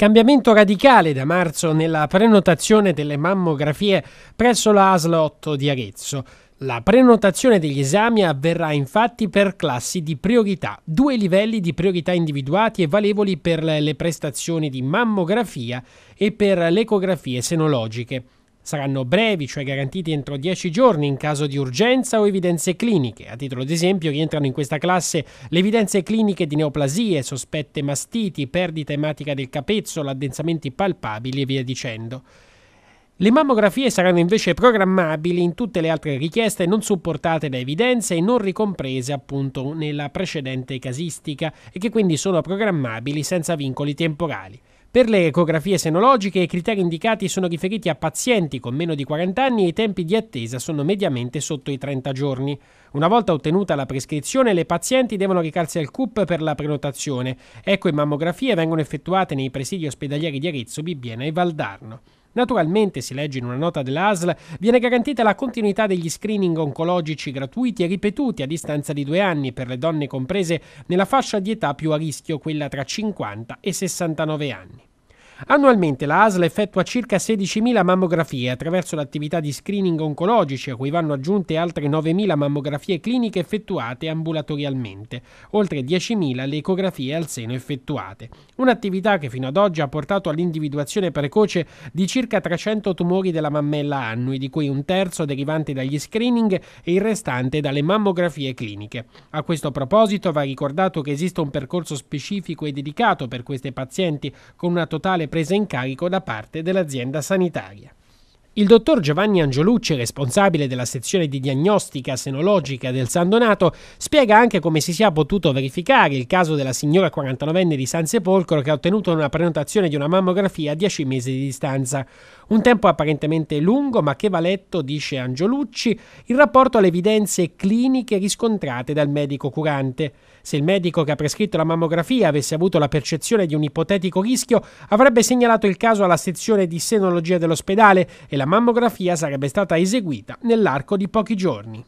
Cambiamento radicale da marzo nella prenotazione delle mammografie presso la ASL 8 di Arezzo. La prenotazione degli esami avverrà infatti per classi di priorità, due livelli di priorità individuati e valevoli per le prestazioni di mammografia e per le ecografie senologiche saranno brevi, cioè garantiti entro 10 giorni in caso di urgenza o evidenze cliniche. A titolo di esempio rientrano in questa classe le evidenze cliniche di neoplasie, sospette mastiti, perdita ematica del capezzolo, addensamenti palpabili e via dicendo. Le mammografie saranno invece programmabili in tutte le altre richieste non supportate da evidenze e non ricomprese appunto nella precedente casistica e che quindi sono programmabili senza vincoli temporali. Per le ecografie senologiche i criteri indicati sono riferiti a pazienti con meno di 40 anni e i tempi di attesa sono mediamente sotto i 30 giorni. Una volta ottenuta la prescrizione, le pazienti devono recarsi al CUP per la prenotazione. Ecco, e mammografie vengono effettuate nei presidi ospedalieri di Arezzo, Bibbiena e Valdarno. Naturalmente, si legge in una nota dell'ASL, viene garantita la continuità degli screening oncologici gratuiti e ripetuti a distanza di due anni per le donne comprese nella fascia di età più a rischio, quella tra 50 e 69 anni. Annualmente la ASL effettua circa 16.000 mammografie attraverso l'attività di screening oncologici a cui vanno aggiunte altre 9.000 mammografie cliniche effettuate ambulatorialmente, oltre 10.000 le ecografie al seno effettuate. Un'attività che fino ad oggi ha portato all'individuazione precoce di circa 300 tumori della mammella annui, di cui un terzo derivante dagli screening e il restante dalle mammografie cliniche. A questo proposito va ricordato che esiste un percorso specifico e dedicato per queste pazienti con una totale presa in carico da parte dell'azienda sanitaria. Il dottor Giovanni Angiolucci, responsabile della sezione di diagnostica senologica del San Donato, spiega anche come si sia potuto verificare il caso della signora 49enne di San Sepolcro che ha ottenuto una prenotazione di una mammografia a 10 mesi di distanza. Un tempo apparentemente lungo, ma che va letto, dice Angiolucci, in rapporto alle evidenze cliniche riscontrate dal medico curante. Se il medico che ha prescritto la mammografia avesse avuto la percezione di un ipotetico rischio, avrebbe segnalato il caso alla sezione di senologia dell'ospedale e la mammografia sarebbe stata eseguita nell'arco di pochi giorni.